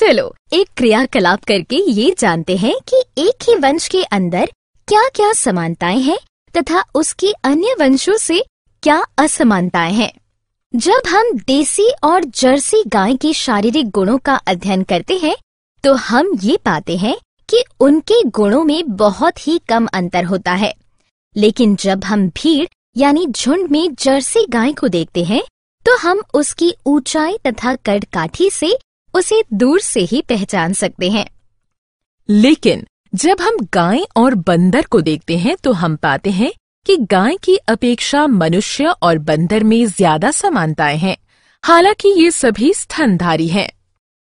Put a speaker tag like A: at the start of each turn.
A: चलो एक क्रियाकलाप करके ये जानते हैं कि एक ही वंश के अंदर क्या क्या समानताएं हैं तथा उसके अन्य वंशों से क्या असमानताएं हैं जब हम देसी और जर्सी गाय के शारीरिक गुणों का अध्ययन करते हैं तो हम ये पाते हैं कि उनके गुणों में बहुत ही कम अंतर होता है लेकिन जब हम भीड़ यानी झुंड में जर्सी गाय को देखते हैं तो हम उसकी ऊंचाई तथा कड़काठी से उसे
B: दूर से ही पहचान सकते हैं लेकिन जब हम गाय और बंदर को देखते हैं तो हम पाते हैं कि गाय की अपेक्षा मनुष्य और बंदर में ज्यादा समानताएं हैं हालांकि ये सभी स्तनधारी हैं